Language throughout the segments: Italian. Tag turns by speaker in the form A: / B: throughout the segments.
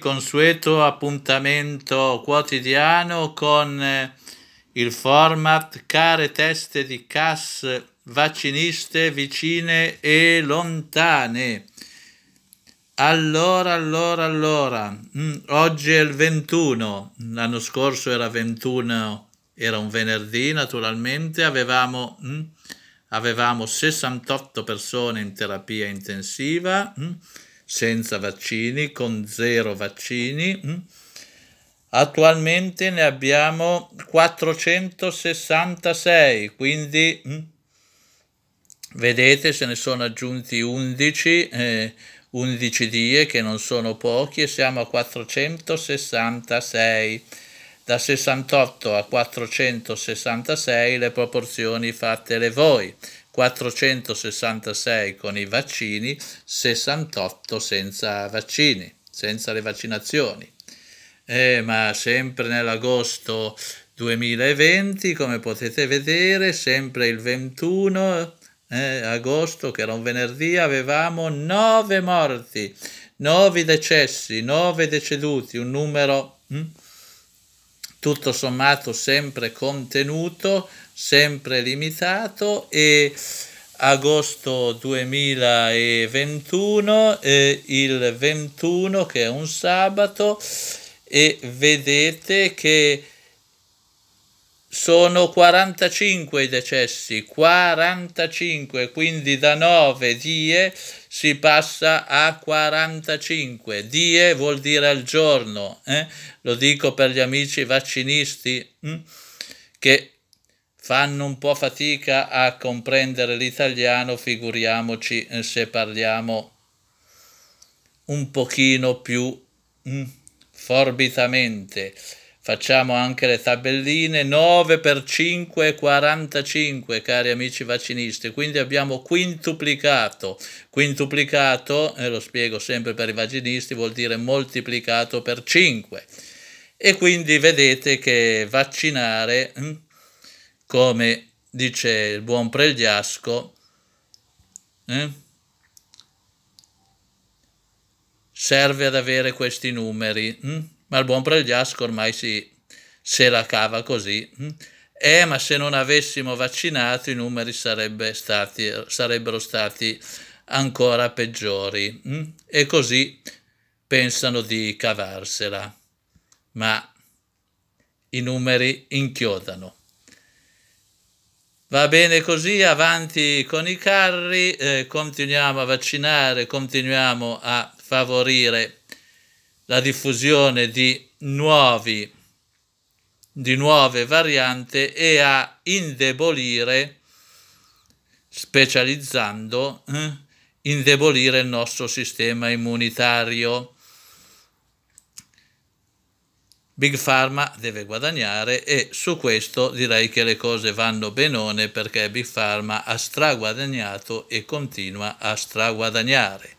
A: consueto appuntamento quotidiano con eh, il format Care teste di CAS vacciniste vicine e lontane. Allora, allora, allora, mm, oggi è il 21, l'anno scorso era 21, era un venerdì naturalmente, avevamo, mm, avevamo 68 persone in terapia intensiva. Mm senza vaccini, con zero vaccini. Mm. Attualmente ne abbiamo 466, quindi mm. vedete se ne sono aggiunti 11, eh, 11 die che non sono pochi e siamo a 466. Da 68 a 466 le proporzioni fatele voi. 466 con i vaccini, 68 senza vaccini, senza le vaccinazioni. Eh, ma sempre nell'agosto 2020, come potete vedere, sempre il 21 eh, agosto, che era un venerdì, avevamo 9 morti, 9 decessi, 9 deceduti, un numero... Hm? tutto sommato sempre contenuto, sempre limitato e agosto 2021, eh, il 21 che è un sabato e vedete che sono 45 i decessi, 45, quindi da 9 die si passa a 45. Die vuol dire al giorno, eh? lo dico per gli amici vaccinisti hm? che fanno un po' fatica a comprendere l'italiano, figuriamoci eh, se parliamo un pochino più hm? forbitamente. Facciamo anche le tabelline 9 per 5 45 cari amici vaccinisti, quindi abbiamo quintuplicato. Quintuplicato, e eh, lo spiego sempre per i vaccinisti, vuol dire moltiplicato per 5. E quindi vedete che vaccinare, hm, come dice il buon Pregliasco, eh, serve ad avere questi numeri. Hm? ma il buon Pregliasco ormai si, se la cava così. Hm? Eh, ma se non avessimo vaccinato i numeri sarebbe stati, sarebbero stati ancora peggiori. Hm? E così pensano di cavarsela. Ma i numeri inchiodano. Va bene così, avanti con i carri, eh, continuiamo a vaccinare, continuiamo a favorire la diffusione di, nuovi, di nuove varianti e a indebolire, specializzando, eh, indebolire il nostro sistema immunitario. Big Pharma deve guadagnare e su questo direi che le cose vanno benone perché Big Pharma ha straguadagnato e continua a straguadagnare.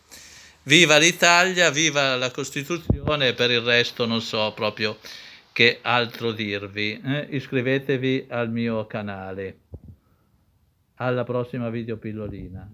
A: Viva l'Italia, viva la Costituzione, per il resto non so proprio che altro dirvi. Eh? Iscrivetevi al mio canale. Alla prossima videopillolina.